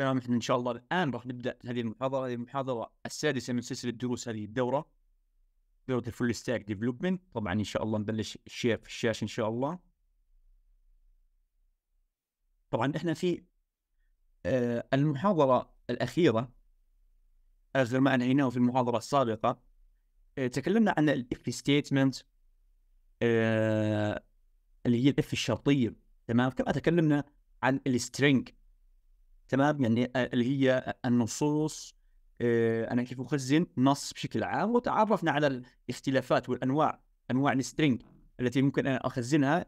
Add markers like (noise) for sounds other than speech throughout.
احنا ان شاء الله الان راح نبدا هذه المحاضره هذه المحاضره السادسه من سلسله دروس هذه الدوره دوره الفول ستاك ديفلوبمنت طبعا ان شاء الله نبلش الشير في الشاشه ان شاء الله طبعا احنا في آه المحاضره الاخيره اخر ما انهيناه في المحاضره السابقه آه تكلمنا عن الاف ستيتمنت آه اللي هي الاف الشرطيه تمام كما تكلمنا عن السترينج تمام يعني آه، اللي هي النصوص آه، انا كيف اخزن نص بشكل عام وتعرفنا على الاختلافات والانواع انواع السترينج التي ممكن انا اخزنها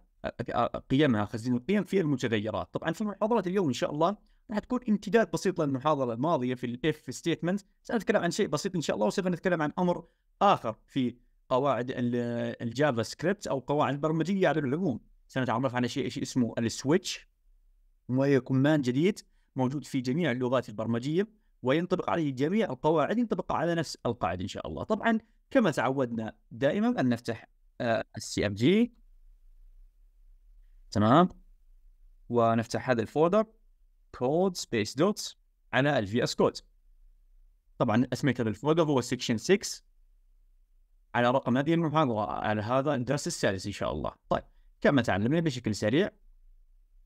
قيمها اخزن القيم في المتغيرات طبعا في محاضره اليوم ان شاء الله راح تكون امتداد بسيط للمحاضره الماضيه في الاف ستيتمنت سنتكلم عن شيء بسيط ان شاء الله وسوف نتكلم عن امر اخر في قواعد الجافا سكريبت او قواعد البرمجيه على العموم سنتعرف على شيء شيء اسمه السويتش وهي كمان جديد موجود في جميع اللغات البرمجيه وينطبق عليه جميع القواعد ينطبق على نفس القاعده ان شاء الله طبعا كما تعودنا دائما ان نفتح آه، السي ام جي تمام ونفتح هذا الفولدر كود سبيس دوت على الفي اس كود طبعا اسميت هذا الفولدر هو سكشن 6 على رقم هذه المحاضره على هذا الدرس السادس ان شاء الله طيب كما تعلمنا بشكل سريع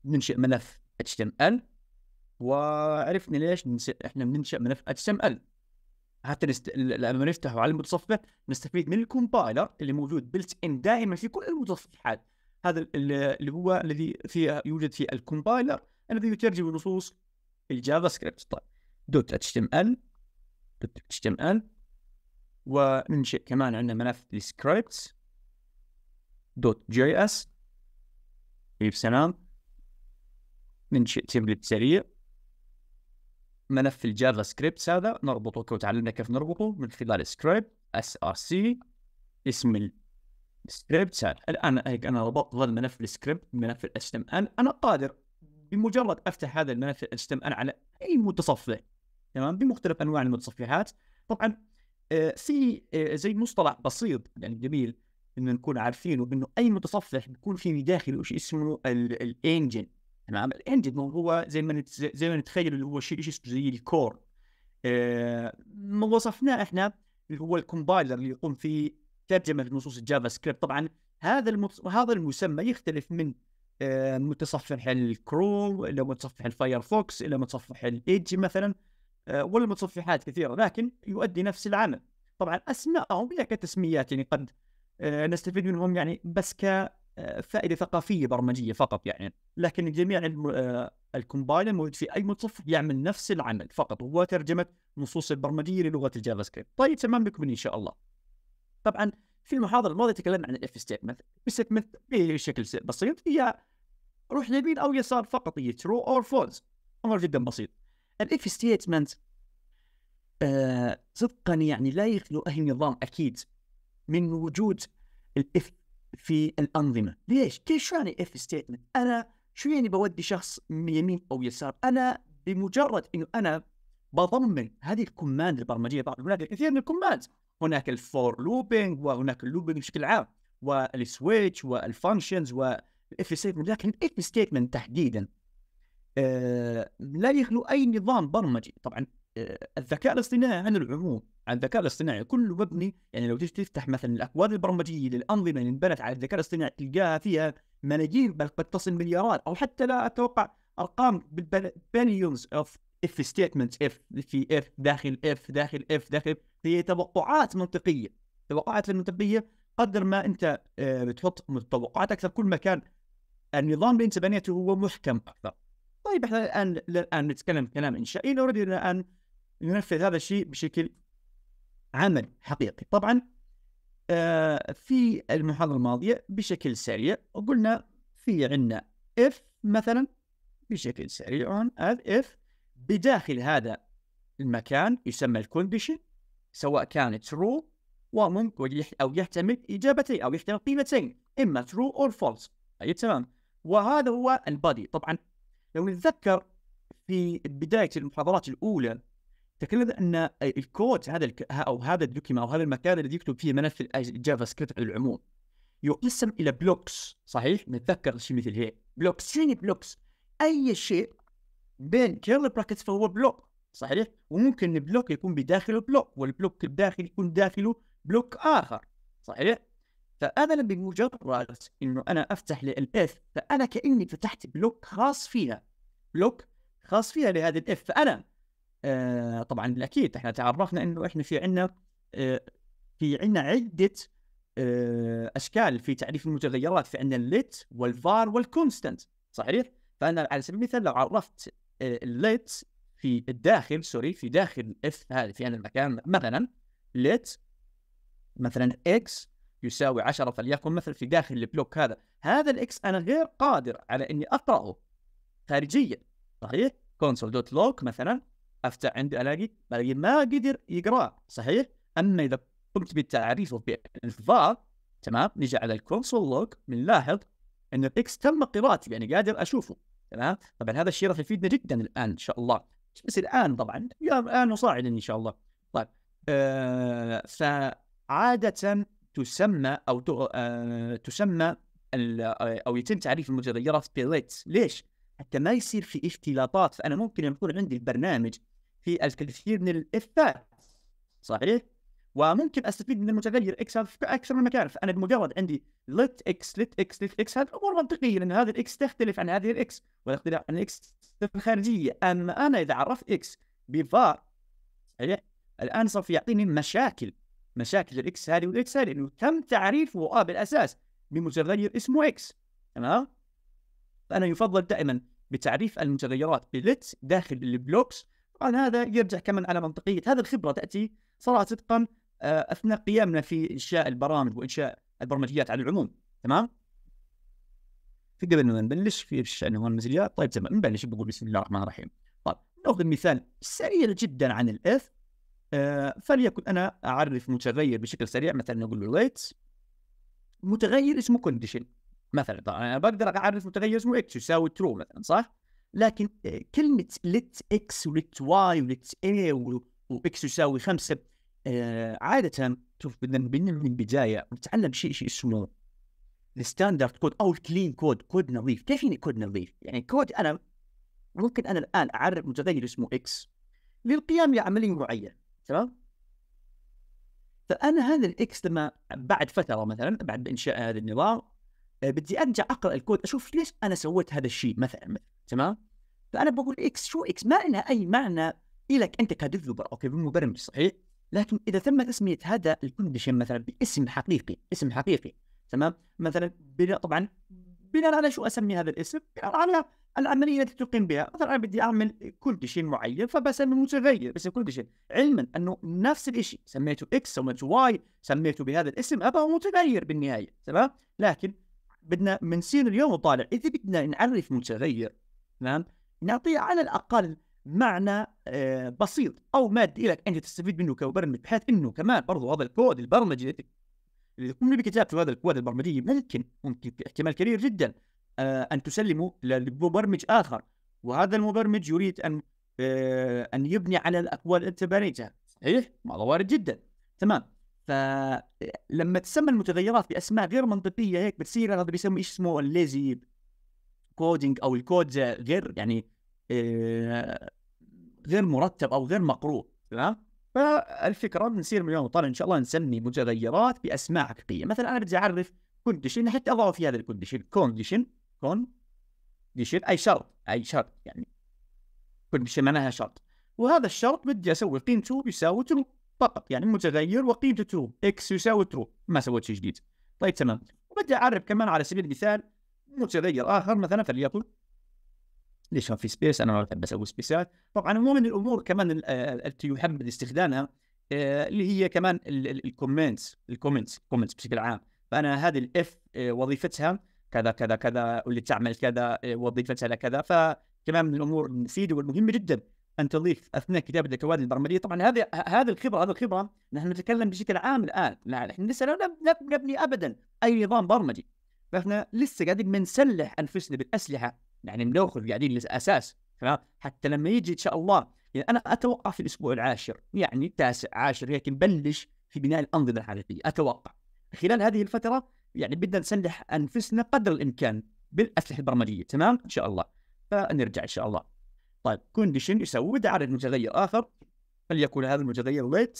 ننشئ ملف HTML وعرفنا ليش نس... احنا بننشا ملف HTML حتى نست... لما نفتحه على المتصفح نستفيد من الكومبايلر اللي موجود بلت ان دائما في كل المتصفحات هذا اللي هو الذي فيه يوجد في الكومبايلر الذي يترجم نصوص الجافا سكريبت طيب دوت اتش تي ام ال دوت اتش تي ام ال وننشئ كمان عندنا ملف سكريبتس دوت جي اس يجيب سلام ننشئ تمبلت سريع ملف الجافا سكريبت هذا نربطه وتعلمنا كيف نربطه من خلال سكريبت اس ار سي اسم السكريبت هذا الان هيك انا ربطت هذا الملف السكريبت ملف الاس ام ان انا قادر بمجرد افتح هذا الملف الاس ام ان على اي متصفح تمام بمختلف انواع المتصفحات طبعا آه، في آه، زي مصطلح بسيط يعني جميل انه نكون عارفينه انه اي متصفح بيكون في داخله شيء اسمه الانجن تمام الاندد هو زي ما زي ما نتخيل اللي هو شيء اسمه زي الكور آه، ما وصفناه احنا اللي هو الكومبايلر اللي يقوم في ترجمه نصوص الجافا سكريبت طبعا هذا المتص... هذا المسمى يختلف من آه، متصفح الكروم الى متصفح الفايرفوكس الى متصفح الايدج مثلا آه، ولا متصفحات كثيره لكن يؤدي نفس العمل طبعا اسمائهم هي كتسميات يعني قد نستفيد منهم يعني بس ك آه، فائده ثقافيه برمجيه فقط يعني لكن جميع آه، الكومبايلر موجود في اي متصفح يعمل نفس العمل فقط هو ترجمه نصوص البرمجيه للغه الجافا سكريبت طيب تمام بكم ان شاء الله طبعا في المحاضره الماضيه تكلمنا عن الاف ستيتمنت ستيتمنت بشكل بسيط هي روح يمين او يسار فقط هي ترو اور فولز امر جدا بسيط الاف آه، ستيتمنت صدقا يعني لا يخلو اي نظام اكيد من وجود الاف في الانظمه، ليش؟ كيف شو يعني اف ستيتمنت؟ انا شو يعني بودي شخص يمين او يسار؟ انا بمجرد انه انا بضمن هذه الكوماند البرمجيه بعض هناك الكثير من الكوماندز هناك الفور لوبينج وهناك اللوبينج بشكل عام والسويتش والفانكشنز والاف ستيتمنت لكن الاف ستيتمنت تحديدا آه لا يخلو اي نظام برمجي طبعا الذكاء الاصطناعي عن العموم عن الذكاء الاصطناعي كله مبني يعني لو تيجي تفتح مثلا الاكواد البرمجيه للانظمه اللي انبنت على الذكاء الاصطناعي تلقاها فيها ملايين بل قد تصل مليارات او حتى لا اتوقع ارقام بالبليونز اوف اف ستيتمنت اف في اف داخل اف داخل اف داخل هي توقعات منطقيه توقعات المنطقيه قدر ما انت بتحط آه، توقعات اكثر كل ما كان النظام اللي انت بنيته هو محكم اكثر طيب احنا الان الان نتكلم كلام انشائي نريد الان ننفذ هذا الشيء بشكل عملي حقيقي طبعا آه، في المحاضرة الماضية بشكل سريع وقلنا في عندنا if مثلا بشكل سريع as if بداخل هذا المكان يسمى الكونديشن سواء كان true وممكن أو يحتمل إجابتين أو يحتمل قيمتين إما true أو false أي طيب، تمام وهذا هو البادي طبعا لو نتذكر في بداية المحاضرات الأولى تكلمنا ان الكود هذا الك... او هذا الدوكيما او هذا المكان الذي يكتب فيه ملف الجافا سكريبت على العموم يقسم الى بلوكس صحيح نتذكر شيء مثل هيك بلوكس يعني بلوكس اي شيء بين كيرل براكتس فهو بلوك صحيح وممكن البلوك يكون بداخله بلوك والبلوك الداخلي يكون داخله بلوك اخر صحيح فانا بمجرد انه انا افتح للاف فانا كاني فتحت بلوك خاص فيها بلوك خاص فيها لهذه الاف فانا آه طبعا بالأكيد احنا تعرفنا أنه احنا في عندنا آه في عندنا عدة آه أشكال في تعريف المتغيرات في عندنا الليت والفار والكونستنت صحيح؟ فأنا على سبيل المثال لو عرفت آه، الليت في الداخل سوري في داخل اف هذا في هذا المكان مثلا ليت مثلا اكس يساوي 10 فليكن مثلا في داخل البلوك هذا هذا الاكس انا غير قادر على اني اقراه خارجيا صحيح كونسول دوت لوك مثلا افتح عندي الاقي بلاقي ما قدر يقراه صحيح اما اذا قمت بالتعريف وبالالفاظ تمام نجي على الكونسول لوج بنلاحظ ان الاكس تم قراءته يعني قادر اشوفه تمام طبعا هذا الشيء راح يفيدنا جدا الان ان شاء الله بس الان طبعا يا الان وصاعدا ان شاء الله طيب آه فعاده تسمى او تغ... آه تسمى ال... آه، او يتم تعريف المتغيرات بليت ليش؟ حتى ما يصير في اختلاطات فانا ممكن يكون عندي البرنامج في الكثير من الإفات صحيح؟ وممكن استفيد من المتغير اكس هذا في اكثر من مكان فانا بمجرد عندي لت اكس لت اكس لت اكس هذه امور منطقيه لان هذه الاكس تختلف عن هذه الاكس والاختلاف عن الاكس الخارجيه اما انا اذا عرفت اكس بفار الان سوف يعطيني مشاكل مشاكل الاكس هذه والاكس هذه لانه تم تعريفه آه بالاساس بمتغير اسمه اكس تمام فانا يفضل دائما بتعريف المتغيرات بلت داخل البلوكس طبعا هذا يرجع كمان على منطقيه هذه الخبره تاتي صراحه صدقا آه، اثناء قيامنا في انشاء البرامج وانشاء البرمجيات على العموم تمام في قبل ما نبلش في شان هون طيب تمام نبلش بقول بسم الله الرحمن الرحيم طيب ناخذ مثال سريع جدا عن الاث آه، فليكن انا اعرف متغير بشكل سريع مثلا نقول له ويت متغير اسمه كونديشن مثلا طبعا انا بقدر اعرف متغير اسمه اكس يساوي ترو مثلا صح لكن آه، كلمه لت اكس ولت واي ولت اي واكس يساوي خمسه آه، عاده شوف بدنا من البدايه نتعلم شيء شيء اسمه الستاندرد كود او الكلين كود كود نظيف كيف يعني كود نظيف يعني كود انا ممكن انا الان اعرف متغير اسمه اكس للقيام بعمليه معينه تمام فانا هذا الاكس لما بعد فتره مثلا بعد انشاء هذا النظام آه، بدي ارجع اقرا الكود اشوف ليش انا سويت هذا الشيء مثلا تمام فانا بقول اكس شو اكس ما لها اي معنى الك انت كديفلوبر او كمبرمج صحيح لكن اذا تم تسميه هذا الكونديشن مثلا باسم حقيقي اسم حقيقي تمام مثلا بناء طبعا بناء على شو اسمي هذا الاسم بناء على العمليه التي تقيم بها مثلا انا بدي اعمل كونديشن معين فبسمي متغير باسم كونديشن علما انه نفس الشيء سميته اكس سميته واي سميته بهذا الاسم هذا هو متغير بالنهايه تمام لكن بدنا بنصير اليوم وطالع اذا بدنا نعرف متغير تمام نعطيه على الاقل معنى آه، بسيط او مادي لك انت تستفيد منه كمبرمج بحيث انه كمان برضو هذا الكود البرمجي اللي تقوم بكتابته هذا الكود البرمجي ممكن ممكن احتمال كبير جدا آه، ان تسلمه لمبرمج اخر وهذا المبرمج يريد ان آه، ان يبني على الاقوال انت بنيتها صحيح هذا وارد جدا تمام فلما تسمى المتغيرات باسماء غير منطقيه هيك بتصير هذا بيسمي ايش اسمه الليزي كودينج او الكود غير يعني آه، غير مرتب او غير مقروء تمام فالفكره بنصير من اليوم طالع ان شاء الله نسمي متغيرات باسماء حقيقيه مثلا انا بدي اعرف كونديشن حتى اضعه في هذا الكونديشن كونديشن كونديشن اي شرط اي شرط يعني كونديشن معناها شرط وهذا الشرط بدي اسوي قيمته يساوي ترو فقط يعني متغير وقيمته ترو اكس يساوي ترو ما سويت شيء جديد طيب تمام وبدي اعرف كمان على سبيل المثال متغير اخر مثلا فليكن ليش في سبيس انا بس اسوي سبيسات طبعا هو من الامور كمان التي يحب استخدامها آه، اللي هي كمان الكومنتس الكومنتس الكومنتس بشكل عام فانا هذه الاف آه، وظيفتها كذا كذا كذا واللي تعمل كذا آه، وظيفتها لكذا فكمان من الامور المفيده والمهمه جدا ان تضيف اثناء كتابه الكوادر البرمجيه طبعا هذه هذه الخبره هذه الخبره نحن نتكلم بشكل عام الان نحن لسه لا نبني ابدا اي نظام برمجي فاحنا لسه قاعدين بنسلح انفسنا بالاسلحه يعني بناخذ قاعدين اساس تمام حتى لما يجي ان شاء الله يعني انا اتوقع في الاسبوع العاشر يعني التاسع عاشر هيك نبلش في بناء الانظمه الحقيقيه اتوقع خلال هذه الفتره يعني بدنا نسلح انفسنا قدر الامكان بالاسلحه البرمجيه تمام ان شاء الله فنرجع ان شاء الله طيب كونديشن يسوي عدد متغير اخر فليكن هذا المتغير ويت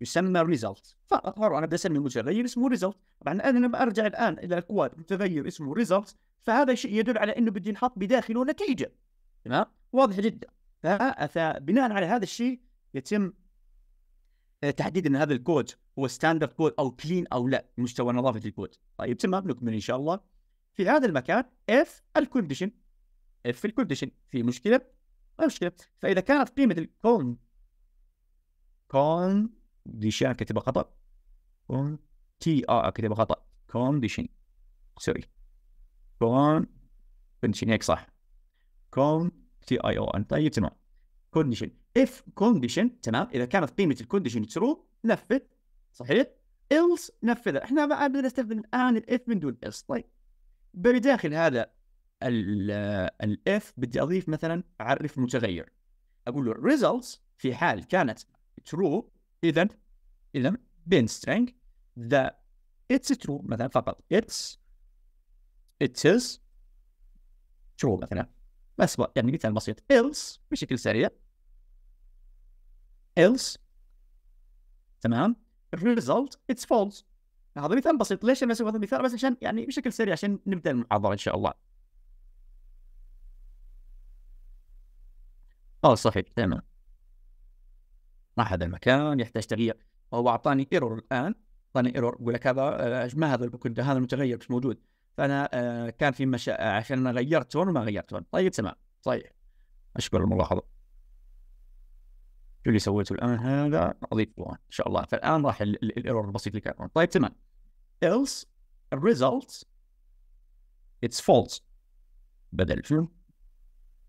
يسمى ريزلت فقط انا بدي اسمي متغير اسمه ريزلت طبعا انا لما ارجع الان الى الكواد متغير اسمه ريزلت فهذا شيء يدل على انه بده ينحط بداخله نتيجه تمام واضح جدا فبناء على هذا الشيء يتم آه، تحديد ان هذا الكود هو ستاندرد كود او كلين او لا مستوى نظافه الكود طيب تمام نكمل ان شاء الله في هذا المكان اف الكونديشن اف الكونديشن في مشكله مشكله فاذا كانت قيمه الكون كون ديشان كتبه خطأ كون تي آ كتبه خطأ كونديشن سوري كون كونديشن هيك صح كون تي اي او ان طيب تمام كونديشن اف كونديشن تمام اذا كانت قيمه الكونديشن ترو نفذ صحيح إلس نفذها احنا ما بدنا نستخدم الان الاف من دون إلس طيب بداخل داخل هذا (hesitation) الاف بدي اضيف مثلا اعرف متغير اقول له results في حال كانت ترو اذا اذا بين string ذا اتس ترو مثلا فقط اتس اتس is true مثلا بس يعني مثال بسيط إلس بشكل سريع إلس تمام result it's false هذا مثال بسيط ليش انا اسوي هذا المثال بس عشان يعني بشكل سريع عشان نبدا المحاضره ان شاء الله اه صحيح تمام راح هذا المكان يحتاج تغيير وهو اعطاني ايرور الان اعطاني ايرور يقول لك هذا آه، ما هذا كنت هذا المتغير مش موجود فانا آه، كان في مشا... آه، عشان انا غيرت هون ما غيرت هون طيب تمام صحيح اشكر الملاحظه شو اللي سويته الان هذا اضيف ان شاء الله فالان راح الايرور البسيط اللي كان طيب تمام else result it's false بدل شو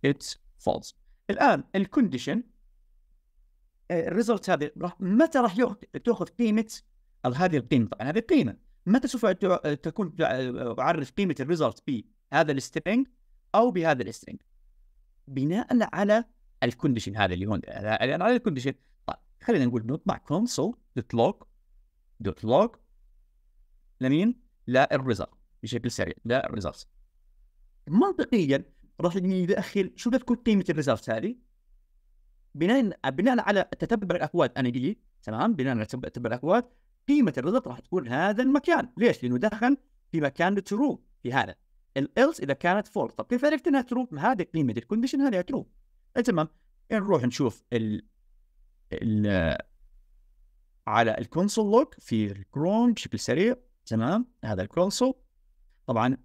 it's false الان الكونديشن الريزلت هذه راح متى راح تاخذ قيمه هذه القيمه طبعا هذه قيمه متى سوف تكون اعرف قيمه الريزلت بهذا السترينج او بهذا السترينج بناء على الكونديشن هذا اللي هون على الكونديشن طيب خلينا نقول نطبع كونسول دوت لوج دوت لوج لمين؟ لا الريزلت بشكل سريع لا الريزلت منطقيا راح يدخل شو بتكون قيمه الريزلت هذه؟ بناء بناء على تتبع الاكواد انا تمام بناء على تتبع الاكواد قيمه الرزق راح تكون هذا المكان ليش؟ لانه دخل في مكان ترو في هذا الالس اذا كانت فول طب كيف عرفت انها ترو؟ هذه قيمه الكونديشن هذه ترو إيه تمام إيه نروح نشوف ال ال على الكونسول لوك في الكروم بشكل سريع تمام هذا الكونسول طبعا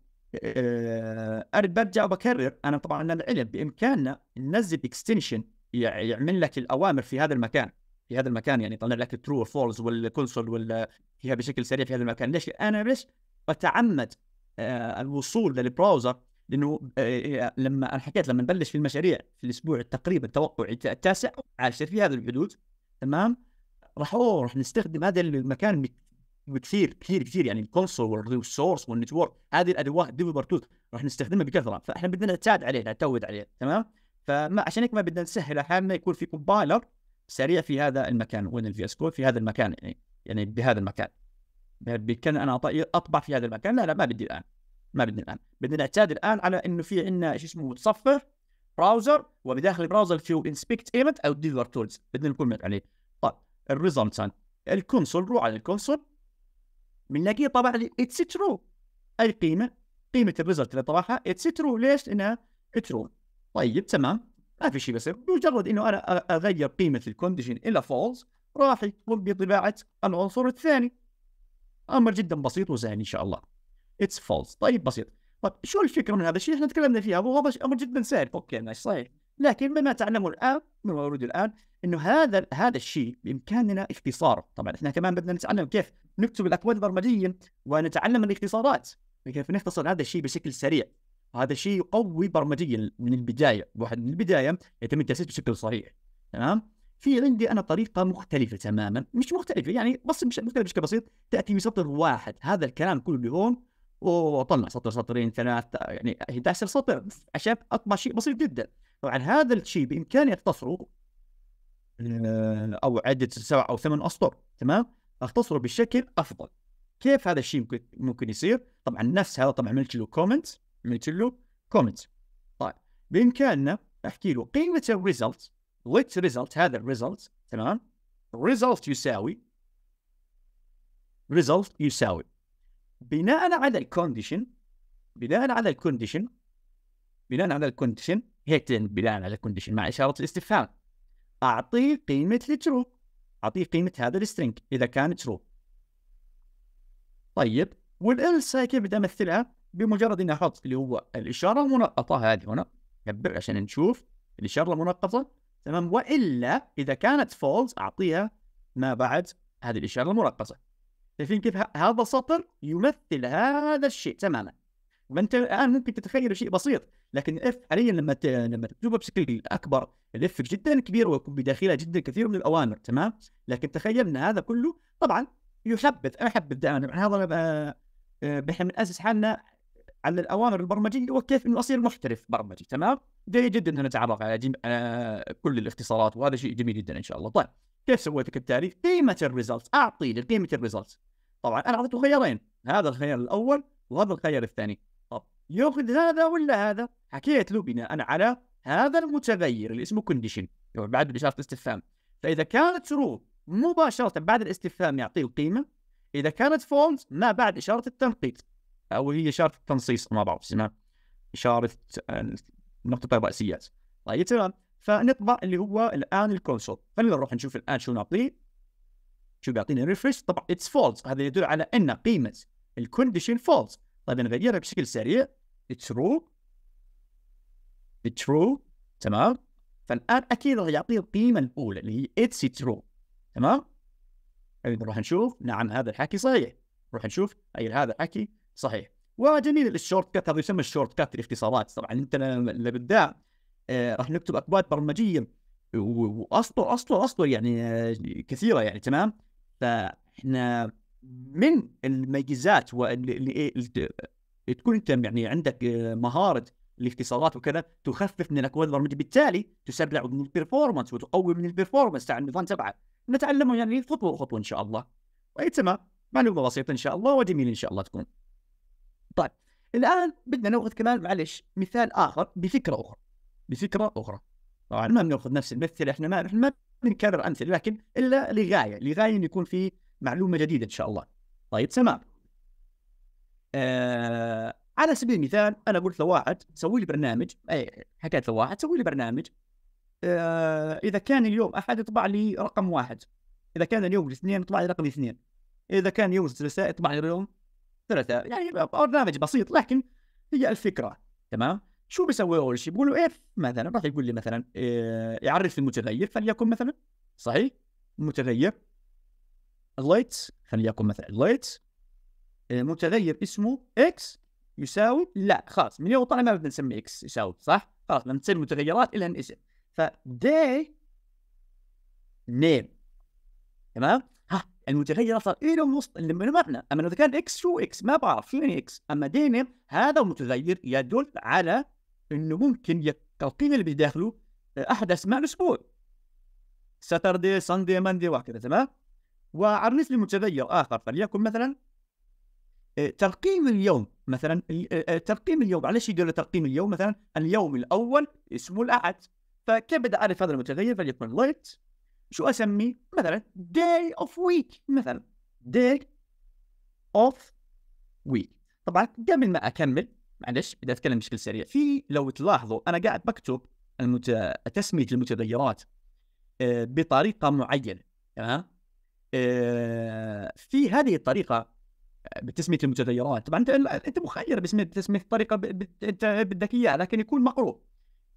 آه، ارد برجع وبكرر انا طبعا العلم بامكاننا ننزل اكستنشن يعمل لك الاوامر في هذا المكان في هذا المكان يعني يطلع لك ترو فولز والكونسول ولا فيها بشكل سريع في هذا المكان ليش انا ليش بتعمد آه، الوصول للبراوزر لانه آه، لما انا حكيت لما نبلش في المشاريع في الاسبوع تقريبا التوقعي التاسع عاشر في هذه الحدود تمام راح اوه راح نستخدم هذا المكان كثير كثير كثير يعني الكونسول والريسورس والنتورك هذه الادوات ديفلوبر تولز راح نستخدمها بكثره فاحنا بدنا نعتاد عليه نعتود عليه تمام فما عشان هيك ما بدنا نسهل حالنا يكون في كومبايلر سريع في هذا المكان وين الفي اس كود في هذا المكان يعني يعني بهذا المكان بكان انا اطبع في هذا المكان لا لا ما بدي الان ما بدنا الان بدنا نعتاد الان على انه في عندنا شو اسمه متصفح براوزر وبداخل البراوزر في انسبكت ايمنت او ديلر تولز بدنا نكون عليه طيب الريزلت الكونسول روح على الكونسول بنلاقيه طبع لي اتس ترو اي قيمه قيمه الريزلت اللي طبعها اتس ترو ليش؟ لانها ترو طيب تمام ما في شيء بس مجرد انه انا اغير قيمه الكونديشن الى فولز راح يقوم بطباعه العنصر الثاني امر جدا بسيط وسهل ان شاء الله اتس فولز طيب بسيط طيب شو الفكره من هذا الشيء احنا تكلمنا فيها وهذا امر جدا سهل اوكي ماشي صحيح لكن بما تعلمه الان مما اريد الان انه هذا هذا الشيء بامكاننا اختصاره طبعا احنا كمان بدنا نتعلم كيف نكتب الاكواد البرمجيه ونتعلم الاختصارات كيف نختصر هذا الشيء بشكل سريع هذا شيء يقوي برمجيا من البدايه واحد من البدايه يتم التاسيس بشكل صحيح تمام في عندي انا طريقه مختلفه تماما مش مختلفه يعني بس مش مختلفه بشكل بسيط تاتي بسطر واحد هذا الكلام كله اللي هون واطلع سطر سطرين ثلاث يعني 11 سطر عشان اطبع شيء بسيط جدا طبعا هذا الشيء بامكاني اختصره آه، او عده سبع او ثمان اسطر تمام اختصره بشكل افضل كيف هذا الشيء ممكن ممكن يصير طبعا نفس هذا طبعا عملت له كومنت عملت له كومنت طيب بامكاننا احكي له قيمه الريزلت ويت ريزلت هذا الريزلت تمام ريزلت يساوي ريزلت يساوي بناء على الكونديشن بناء على الكونديشن بناء على الكونديشن هيك بناء على الكونديشن مع اشاره الاستفهام اعطيه قيمه الترو اعطيه قيمه هذا السترينج اذا كان ترو طيب والelse كيف بدي امثلها؟ بمجرد اني احط اللي هو الاشاره المنقطه هذه هنا كبر عشان نشوف الاشاره المنقطه تمام والا اذا كانت فولز اعطيها ما بعد هذه الاشاره المنقطه شايفين كيف هذا السطر يمثل هذا الشيء تماما فانت الان ممكن تتخيل شيء بسيط لكن اف حاليا لما ت... لما تكتبها بشكل اكبر الاف جدا كبير ويكون بداخلها جدا كثير من الاوامر تمام لكن تخيل ان هذا كله طبعا يحبذ احبذ دائما هذا آه، بحنا بناسس حالنا على الاوامر البرمجيه وكيف انه اصير محترف برمجي تمام؟ جيد جدا انه نتعرف على جم... آه كل الاختصارات وهذا شيء جميل جدا ان شاء الله طيب كيف سويت التعريف؟ قيمه الريزلت اعطي لقيمه الريزلت طبعا انا اعطيته خيارين هذا الخيار الاول وهذا الخيار الثاني طب ياخذ هذا ولا هذا؟ حكيت له بناء على هذا المتغير اللي اسمه كونديشن بعد اشاره الاستفهام فاذا كانت ترو مباشره بعد الاستفهام يعطيه القيمه اذا كانت فولز ما بعد اشاره التنقيط او هي اشاره التنصيص ما بعرف اسمها اشاره النقطه آه، الرئيسيات طيب تمام طيب، فنطبع اللي هو الان الكونسول خلينا نروح نشوف الان شو نعطيه شو بيعطينا ريفرش طبعا اتس فولت هذا يدل على ان قيمه الكونديشن فولت طيب نغيرها بشكل سريع ترو ترو تمام فالان اكيد راح يعطيه القيمه الاولى اللي هي اتس ترو تمام نروح نشوف نعم هذا الحكي صحيح نروح نشوف اي هذا الحكي صحيح وجميل الشورت كات هذا يسمى الشورت كات الاختصارات طبعا يعني انت بالابداع آه راح نكتب اكواد برمجيه واسطر اسطر اسطر يعني آه كثيره يعني تمام فاحنا من الميزات واللي تكون انت يعني عندك آه، مهاره الاختصارات وكذا تخفف من الاكواد البرمجيه بالتالي تسرع من البرفورمانس وتقوي من البرفورمانس تاع النظام تبعك نتعلمه يعني خطوه خطوه ان شاء الله اي طيب، تمام معلومه بسيطه ان شاء الله وجميله ان شاء الله تكون طيب الان بدنا ناخذ كمان معلش مثال اخر بفكره اخرى بفكره اخرى طبعا ما بناخذ نفس المثل احنا ما احنا ما بنكرر امثله لكن الا لغايه لغايه ان يكون في معلومه جديده ان شاء الله طيب تمام آه على سبيل المثال انا قلت لواحد سوي لي برنامج اي حكيت لواحد سوي لي برنامج آه اذا كان اليوم احد يطبع لي رقم واحد اذا كان اليوم الاثنين يطبع لي رقم اثنين اذا كان يوم الثلاثاء يطبع لي اليوم ثلاثة يعني برنامج بسيط لكن هي الفكرة تمام شو بيسوي اول شيء بيقول له إيه، اف مثلا راح يقول لي مثلا إيه يعرف المتغير فليكن مثلا صحيح متغير اللايت فليكن مثلا اللايت المتغير آه، اسمه اكس يساوي لا خلاص من يوم طلع ما بدنا نسمي اكس يساوي صح خلاص لما تصير متغيرات لها اسم فدي نيم تمام المتغير صار اي لو وسط اللي من مبنى اما اذا كان اكس شو اكس ما بعرف شو يعني اكس اما دينر هذا المتغير يدل على انه ممكن القيمه اللي بداخله آه، احد اسماء الاسبوع ساتردي ساندي ماندي وهكذا تمام وعلى نسبه متغير اخر فليكن مثلا آه، ترقيم اليوم مثلا آه، ترقيم اليوم علاش يدل ترقيم اليوم مثلا اليوم الاول اسمه الاحد فكيف بدي اعرف هذا المتغير فليكن لايت شو اسميه؟ مثلا day of week مثلا day of week طبعا قبل ما اكمل معلش بدي اتكلم بشكل سريع في لو تلاحظوا انا قاعد بكتب المت... تسميه المتغيرات آه، بطريقه معينه تمام؟ آه، في هذه الطريقه آه، بتسميه المتغيرات طبعا انت انت مخير باسم تسميه الطريقه ب... انت بدك اياها لكن يكون مقروء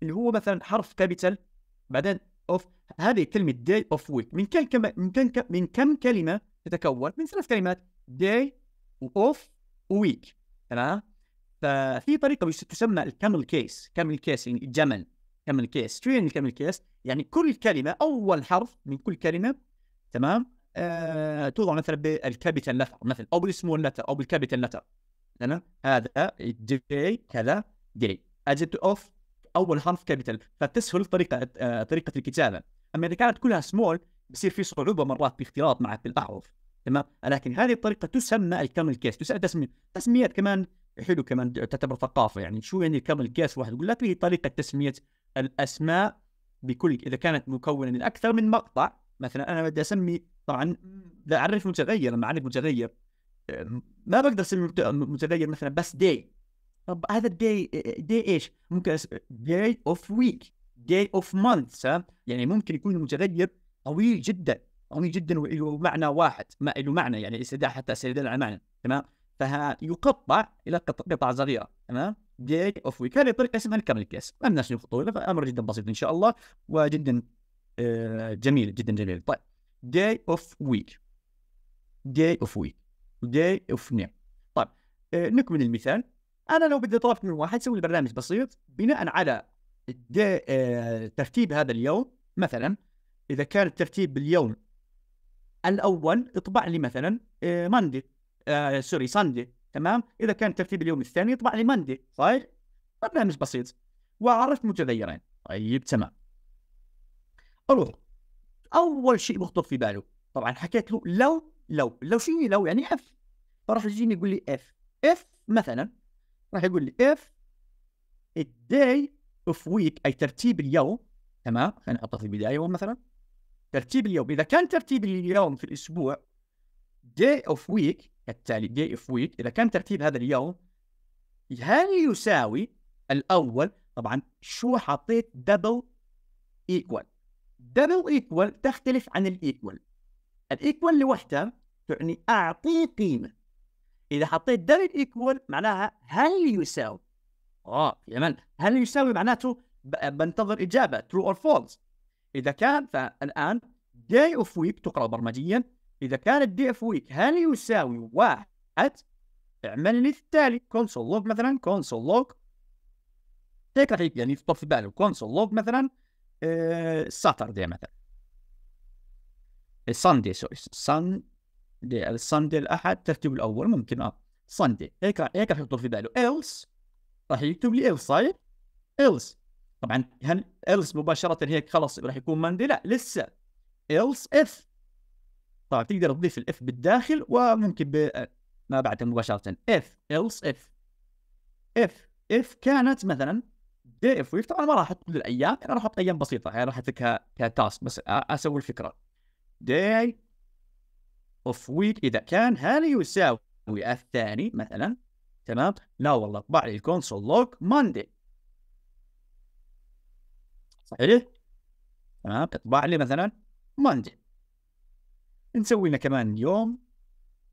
اللي هو مثلا حرف كابيتال بعدين اوف هذه كلمه داي اوف ويك من كم كم من كم من كم كلمه تتكون من ثلاث كلمات داي واوف ويك تمام ففي طريقه تسمى الكامل كيس كامل كيس يعني الجمل كامل كيس شو يعني الكامل كيس يعني كل كلمه اول حرف من كل كلمه تمام آه توضع مثلا بالكابيتال لتر مثلا او بالسمول لتر او بالكابيتال لتر تمام هذا جي كذا دي اجت اوف اول حرف كابيتال فتسهل طريقه آه، طريقه الكتابه اما اذا كانت كلها سمول بصير في صعوبه مرات في اختلاط مع في الاحرف تمام لكن هذه الطريقه تسمى الكامل كيس تسمى تسميات كمان حلو كمان تعتبر ثقافه يعني شو يعني الكامل كيس واحد يقول لك هي طريقه تسميه الاسماء بكل اذا كانت مكونه من اكثر من مقطع مثلا انا بدي اسمي طبعا بدي اعرف متغير لما اعرف متغير آه، ما بقدر اسمي متغير مثلا بس دي طب هذا الدي داي ايش؟ ممكن داي اوف ويك داي اوف مانث يعني ممكن يكون متغير طويل جدا طويل جدا وله معنى واحد ما له معنى يعني استدعاء حتى استدلال على معنى تمام فيقطع الى قطع صغيره تمام داي اوف ويك هذه طريقه اسمها الكرني كيس ما لناش نخطوه الامر جدا بسيط ان شاء الله وجدا آه، جميل جدا جميل طيب داي اوف ويك داي اوف ويك داي اوف نيم طيب آه، نكمل المثال انا لو بدي طلبت من واحد يسوي برنامج بسيط بناء على آه، ترتيب هذا اليوم مثلا اذا كان الترتيب باليوم الاول اطبع لي مثلا ماندي آه، آه، سوري ساندي تمام اذا كان ترتيب اليوم الثاني اطبع لي ماندي صحيح برنامج بسيط وعرفت متغيرين طيب تمام اروح اول شيء بخطر في باله طبعا حكيت له لو لو لو شيء لو يعني اف فراح يجيني يقول لي اف اف مثلا راح يقول لي if الداي اوف ويك اي ترتيب اليوم تمام خلينا نحطه في البدايه مثلا ترتيب اليوم اذا كان ترتيب اليوم في الاسبوع داي اوف ويك كالتالي داي اوف ويك اذا كان ترتيب هذا اليوم هل يساوي الاول طبعا شو حطيت دبل ايكوال دبل ايكوال تختلف عن الايكوال الايكوال لوحده تعني اعطيه قيمه اذا حطيت دبل ايكوال معناها هل يساوي اه يا من هل يساوي معناته بنتظر اجابه ترو اور فولس اذا كان فالان داي اوف ويك تقرا برمجيا اذا كان الدي اوف ويك هل يساوي واحد اعمل لي التالي كونسول لوج مثلا كونسول لوج هيك يعني يخطر في باله كونسول لوج مثلا ساتردي آه، مثلا الساندي سوري سان للساندي الاحد ترتيب الاول ممكن اه ساندي هيك هيك راح يخطر في باله ايلس راح يكتب لي ايلس صحيح ايلس طبعا هل ايلس مباشره هيك خلص راح يكون ماندي لا لسه ايلس اف طبعا تقدر تضيف الاف بالداخل وممكن آه، ما بعدها مباشره اف ايلس اف اف اف كانت مثلا دي اف ويف طبعا ما راح احط كل الايام انا يعني راح احط ايام بسيطه يعني راح اتركها كتاسك بس اسوي الفكره دي اوف ويت اذا كان هذا يساوي الثاني مثلا تمام لا والله اطبع لي الكونسول لوج ماندي صحيح تمام اطبع لي مثلا ماندي نسوي لنا كمان يوم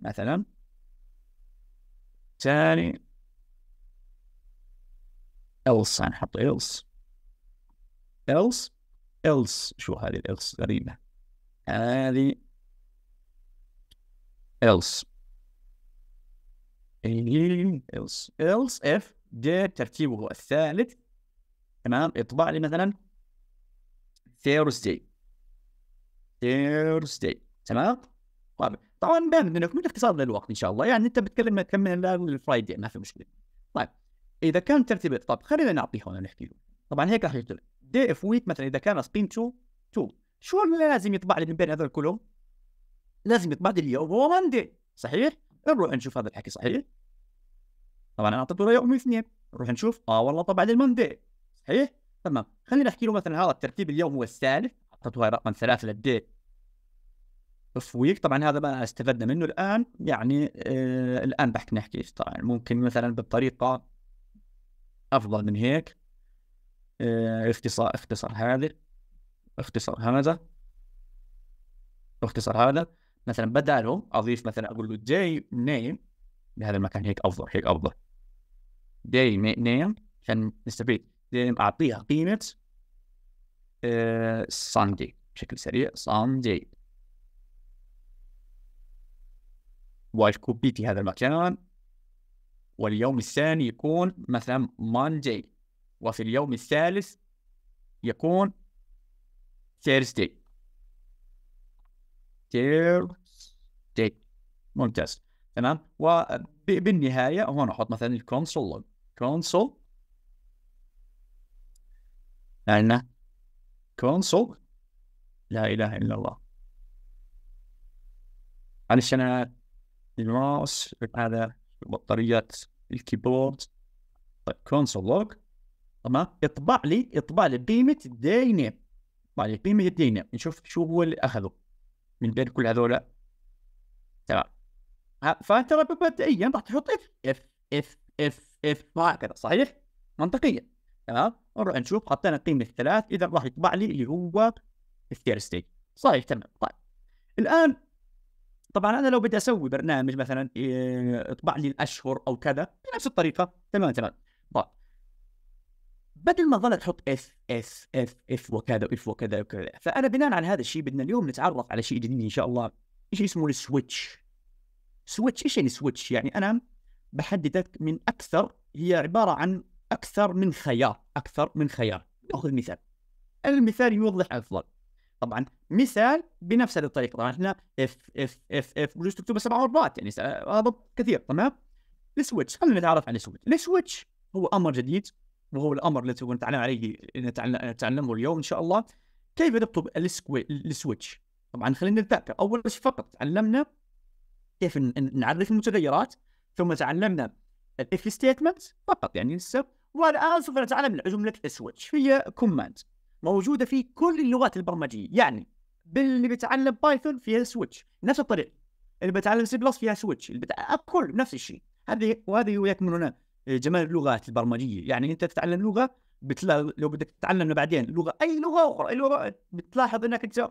مثلا ثاني else هنحط else else else شو هذه الإلس غريبة هذه else else else if j ترتيبه الثالث تمام اطبع لي مثلا Thursday Thursday تمام طيب. طبعا, طبعاً باين انه من اختصار للوقت ان شاء الله يعني انت بتكلم تكمل الان الفرايدي ما في مشكله طيب اذا كان ترتيب طب طيب، خلينا نعطيه هون نحكي له طبعا هيك راح يكتب day of week مثلا اذا كان spin 2 2 شو اللي لازم يطبع لي من بين هذول كلهم؟ لازم يتبادل اليوم هو ماندي صحيح؟ نروح نشوف هذا الحكي صحيح؟ طبعا انا اعطيته يوم الاثنين نروح نشوف اه والله طبعا الماندي صحيح؟ تمام خلينا نحكي له مثلا هذا الترتيب اليوم هو الثالث اعطيته رقم ثلاثه للدي تسويق ويك طبعا هذا ما استفدنا منه الان يعني آه الان بحكي نحكي طبعا ممكن مثلا بطريقه افضل من هيك آه اختصار اختصار هذا اختصار هذا اختصار هذا مثلا بداله اضيف مثلا اقول له day نيم بهذا المكان هيك افضل هيك افضل day نيم عشان نستفيد اعطيها قيمه ساندي آه، بشكل سريع ساندي في هذا المكان واليوم الثاني يكون مثلا ماندي وفي اليوم الثالث يكون ثيرزداي دي ممتاز تمام وبالنهايه هون احط مثلا الكونسول لوج كونسول عندنا كونسول لا اله الا الله علشان الماوس هذا بطاريات الكيبورد طيب كونسول لوج تمام اطبع لي اطبع لي قيمه الدينام اطبع لي قيمه الدينام نشوف شو هو اللي اخذه من بين كل هذولا تمام فانت مبدئيا راح تحط اف اف اف اف اف وهكذا صحيح؟ منطقيا تمام؟ نروح نشوف حطينا قيمه الثلاث اذا راح يطبع لي اللي هو الثيرستي صحيح تمام طيب الان طبعا انا لو بدي اسوي برنامج مثلا اطبع آه، لي الاشهر او كذا بنفس الطريقه تمام تمام طيب بدل ما ظل تحط اف اف اف اف وكذا اف وكذا وكذا فانا بناء على هذا الشيء بدنا اليوم نتعرف على شيء جديد ان شاء الله شيء اسمه السويتش سويتش ايش يعني سويتش يعني انا بحددك من اكثر هي عباره عن اكثر من خيار اكثر من خيار ناخذ مثال المثال يوضح افضل طبعا مثال بنفس هذه الطريقه طبعا احنا اف اف اف اف بجوز تكتبها سبع مرات يعني هذا كثير تمام السويتش خلينا نتعرف على السويتش السويتش هو امر جديد وهو الامر الذي نتعلم عليه نتعلمه اليوم ان شاء الله كيف نكتب السويتش طبعا خلينا نتذكر اول شيء فقط تعلمنا كيف نعرف المتغيرات ثم تعلمنا الاف ستيتمنت فقط يعني لسه والان سوف نتعلم جمله السويتش هي كوماند موجوده في كل اللغات البرمجيه يعني باللي بيتعلم بايثون فيها سويتش نفس الطريقه اللي بيتعلم سي بلس فيها سويتش اللي بتاع... كل نفس الشيء هذه وهذه وياك من هنا جمال اللغات البرمجيه يعني انت تتعلم لغه بتلا... لو بدك تتعلم بعدين لغه اي لغه اخرى اي لغه بتلاحظ انك انت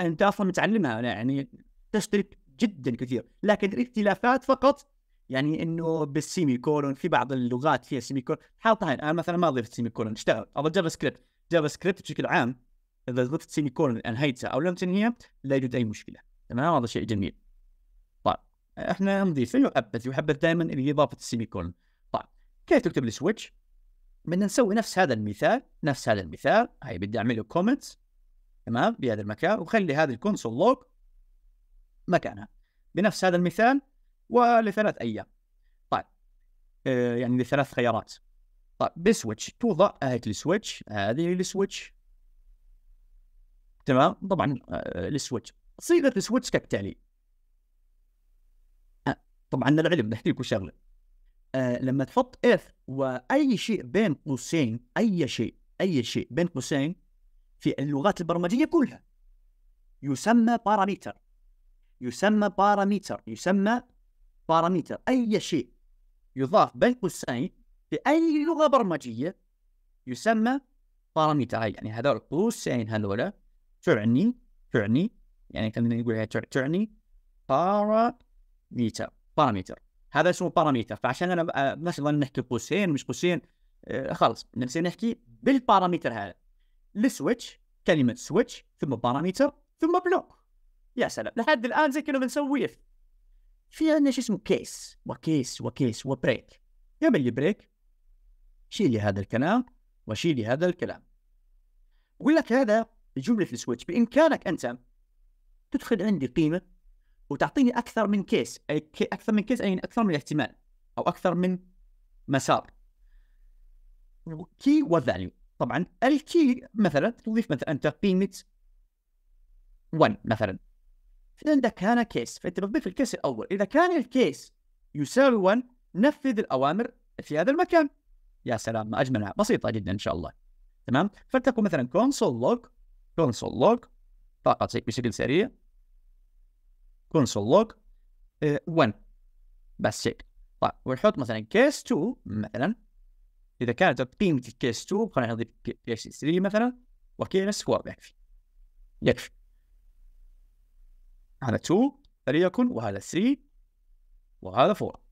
انت اصلا متعلمها يعني تشترك جدا كثير لكن الاختلافات فقط يعني انه بالسيمي كولون في بعض اللغات فيها سيمي كولون حاطها انا مثلا ما ضفت سيمي كولون اشتغل او جافا سكريبت جافا سكريبت بشكل عام اذا ضفت سيمي كولون انهيتها او لم تنهيها لا يوجد اي مشكله تمام هذا شيء جميل احنا نضيف له يحبذ وحبه دائما السيمي كولن طيب كيف تكتب السويتش؟ بدنا نسوي نفس هذا المثال نفس هذا المثال هاي بدي اعمل له كومنت تمام بهذا المكان وخلي هذا الكونسول لوج مكانها بنفس هذا المثال ولثلاث ايام طيب آه يعني لثلاث خيارات طيب بسويتش توضع هيك السويتش هذه السويتش تمام طبعا آه، السويتش صيغه السويتش كالتالي طبعا العلم بحكي لكم شغله آه لما تحط اف واي شيء بين قوسين اي شيء اي شيء بين قوسين في اللغات البرمجيه كلها يسمى باراميتر يسمى باراميتر يسمى باراميتر اي شيء يضاف بين قوسين في اي لغه برمجيه يسمى هاي يعني هذول قوسين هذول تعني تعني يعني خلينا نقول تعني باراميتر باراميتر هذا اسمه باراميتر فعشان انا مثلا نحكي قوسين مش قوسين آه خلص نصير نحكي بالباراميتر هذا السويتش كلمه سويتش ثم باراميتر ثم بلوك يا سلام لحد الان زي كنا بنسويه في عندنا شيء اسمه كيس وكيس وكيس وبريك قبل البريك شيلي هذا الكلام وشيلي هذا الكلام يقول لك هذا جمله السويتش بامكانك انت تدخل عندي قيمه وتعطيني اكثر من كيس اكثر من كيس يعني اكثر من احتمال او اكثر من مسار كي وفاليو طبعا الكي مثلا تضيف مثلا انت قيمه 1 مثلا عندك هنا كيس فانت بتضيف الكيس الاول اذا كان الكيس يساوي 1 نفذ الاوامر في هذا المكان يا سلام ما اجملها بسيطه جدا ان شاء الله تمام فلتكن مثلا كونسول لوج كونسول لوج فقط بشكل سريع console log 1 بس هيك طيب ونحط مثلا case 2 مثلا اذا كانت قيمه الكيس 2 خلينا نضيف كيس 3 مثلا وكيس 4 يكفي يكفي هذا 2 فليكن وهذا 3 وهذا 4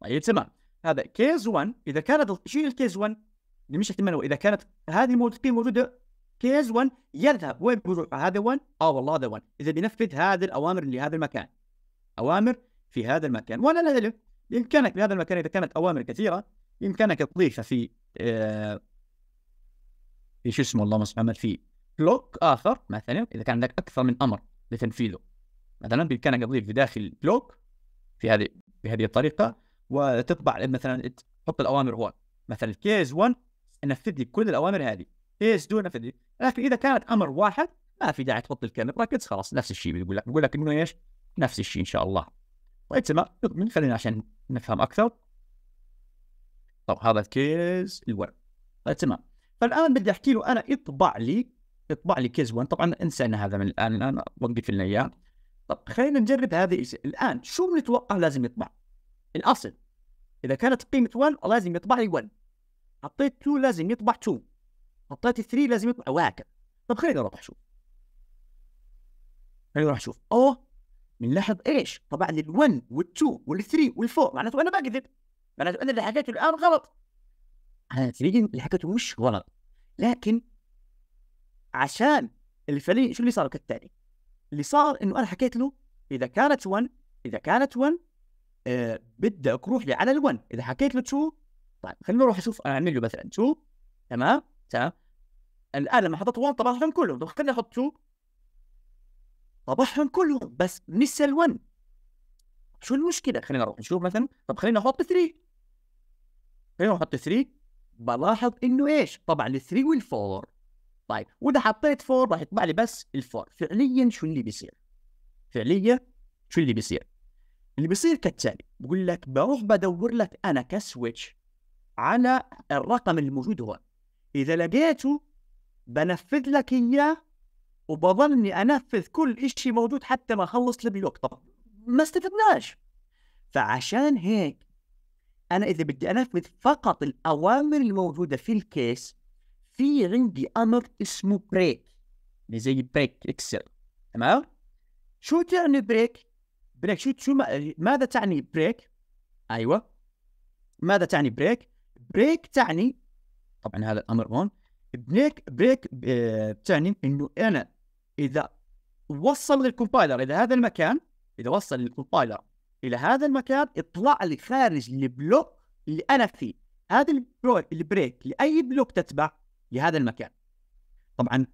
طيب تمام هذا كيس 1 اذا كانت شيل الكيس 1 اللي مش احتمال اذا كانت هذه القيمه موجوده كيز 1 يذهب وين بيروح هذا 1 اه والله هذا 1 اذا بينفذ هذه الاوامر لهذا المكان اوامر في هذا المكان وانا لا بامكانك بهذا المكان اذا كانت اوامر كثيره بامكانك تضيفها في آه في شو اسمه اللهم صل في بلوك اخر مثلا اذا كان عندك اكثر من امر لتنفيذه مثلا بامكانك تضيف في داخل بلوك في هذه بهذه الطريقه وتطبع مثلا تحط الاوامر هون مثلا كيز 1 نفذ لي كل الاوامر هذه كيز 2 نفذ لي لكن اذا كانت امر واحد ما في داعي تحط الكلمه براكتس خلاص نفس الشيء بيقول لك بيقول لك انه ايش؟ نفس الشيء ان شاء الله. طيب تمام من خلينا عشان نفهم اكثر. طب هذا الكيس الورق. طيب تمام فالان بدي احكي له انا اطبع لي اطبع لي كيس 1 طبعا انسى ان هذا من الان الان وقف لنا اياه. طب خلينا نجرب هذه الان شو بنتوقع لازم يطبع؟ الاصل اذا كانت قيمه 1 لازم يطبع لي 1 حطيت 2 لازم يطبع 2 حطيت 3 لازم يطلع واكب طب خليني اروح اشوف خليني اروح اشوف اوه بنلاحظ ايش؟ طبعا ال1 وال2 وال3 وال4 معناته انا بكذب معناته انا اللي حكيته الان غلط انا اللي حكيته مش غلط لكن عشان الفريق شو اللي صار كالتالي اللي صار انه انا حكيت له اذا كانت 1 اذا كانت 1 آه بدك روح لي على ال1 اذا حكيت له 2 طيب خليني اروح اشوف اعمل له مثلا 2 تمام تمام الان لما حطيت 1 طبعهم كلهم طب خليني احط 2 طبعهم كلهم بس نسي ال1 شو المشكله خلينا نروح نشوف مثلا طب خلينا احط 3 خلينا احط 3 بلاحظ انه ايش طبعا ال3 وال4 طيب واذا حطيت 4 راح يطبع لي بس ال4 فعليا شو اللي بيصير فعليا شو اللي بيصير اللي بيصير كالتالي بقول لك بروح بدور لك انا كسويتش على الرقم الموجود هون إذا لقيته بنفذ لك إياه وبظلني أنفذ كل إشي موجود حتى ما أخلص البلوك طب ما استفدناش فعشان هيك أنا إذا بدي أنفذ فقط الأوامر الموجودة في الكيس في عندي أمر اسمه بريك يعني زي بريك إكسل تمام؟ شو تعني بريك؟ بريك شو شو ماذا تعني بريك؟ ايوه ماذا تعني بريك؟ بريك تعني طبعا هذا الامر هون بريك بريك بتعني انه انا اذا وصل للكومبايلر الى هذا المكان اذا وصل للكومبايلر الى هذا المكان اطلع لي خارج البلوك اللي انا فيه هذا البريك لاي بلوك تتبع لهذا المكان طبعا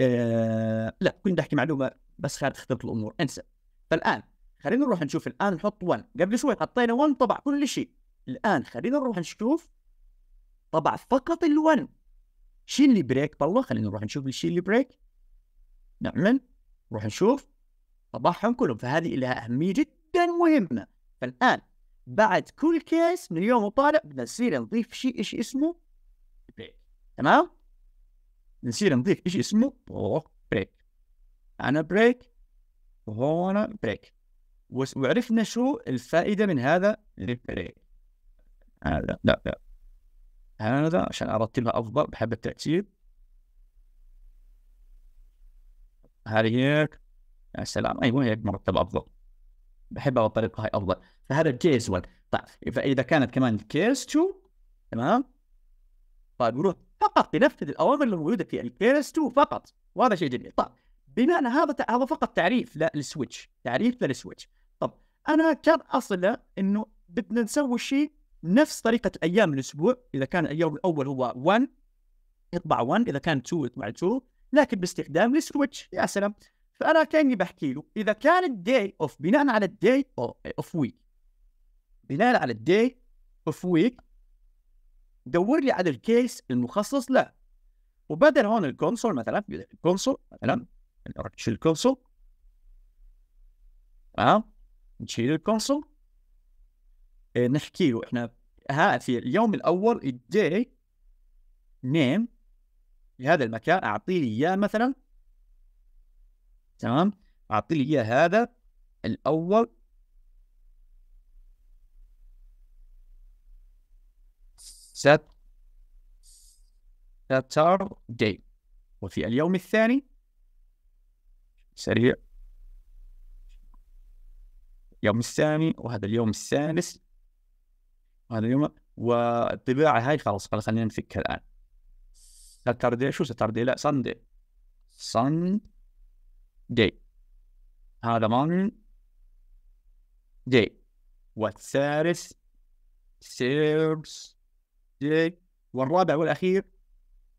آه لا كنت بدي احكي معلومه بس خارج خطه الامور انسى فالان خلينا نروح نشوف الان نحط 1 قبل شوي حطينا 1 طبع كل شيء الان خلينا نروح نشوف طبع فقط ال1 شيل لي بريك طلع خلينا نروح نشوف الشيل لي بريك نعمل نروح نشوف طبعهم كلهم فهذه لها اهميه جدا مهمه فالان بعد كل كيس من اليوم وطالع بنصير نضيف شيء ايش اسمه بريك تمام نصير نضيف ايش اسمه بريك انا بريك وهون بريك وعرفنا شو الفائده من هذا البريك هذا لا لا هذا عشان ارتبها افضل بحب الترتيب هذه هيك يا سلام ايوه هيك مرتبه افضل بحبها بالطريقه هاي افضل فهذا كيس 1 طيب فاذا كانت كمان كيس 2 تمام طيب نروح فقط بنفذ الاوامر الموجوده في الكيس 2 فقط وهذا شيء جميل طيب بناء هذا هذا فقط تعريف للسويتش تعريف للسويتش طب انا كان اصله انه بدنا نسوي شيء نفس طريقه الايام الاسبوع اذا كان اليوم الاول هو 1 يطبع 1 اذا كان 2 يطبع 2 لكن باستخدام السويتش يا سلام فانا كاني بحكي له اذا كان الداي اوف بناء على الداي اوف ويك بناء على الداي اوف ويك دور لي على الكيس المخصص له وبدل هون الكونسول مثلا الكونسول مثلا نشيل الكونسول تمام نشيل الكونسول آه، نحكي له احنا ها في اليوم الاول الدي نيم لهذا المكان اعطيه اياه مثلا تمام اعطي لي اياه هذا الاول ساتر Saturday وفي اليوم الثاني سريع اليوم الثاني وهذا اليوم الثالث اليوم والطباعه هاي خلاص خلينا نفكها الان ساتردي شو ساتردي لا ساندي ساندي هذا مان دي والثالث سيربس دي والرابع والاخير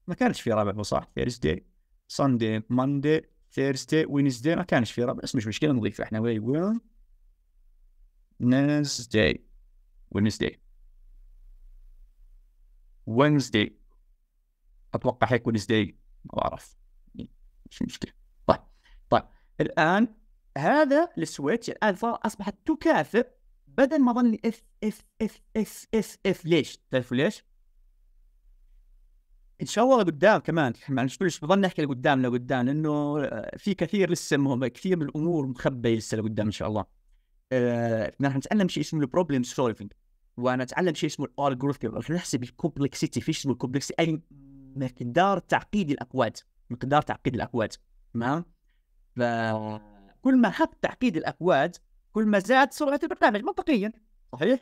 ما كانش في رابع صح دي ساندي ماندي دي وينس دي ما كانش في رابع بس مش مشكله نضيف احنا وي ويل وينس دي وينزداي اتوقع حيكون وينزداي ما اعرف مش مشكله طيب طيب الان هذا السويتش الان صار اصبحت تكافئ بدل ما ظل اف اف اف اف اف اف ليش؟ تعرفوا ليش؟ ان شاء الله لقدام كمان ما نشتغلش بظن نحكي لقدام لقدام لانه آه، في كثير لسه مهم. كثير من الامور مخبيه لسه لقدام ان شاء الله. آه، نحن نتعلم شيء اسمه البروبلم سولفنج وانا اتعلم شيء اسمه الالجوريثم نحسب الكومبلكسيتي في اسمه الكومبلكسيتي اي مقدار تعقيد الاكواد مقدار تعقيد الاكواد تمام فكل آه. ما حط تعقيد الاكواد كل ما زاد سرعه البرنامج منطقيا صحيح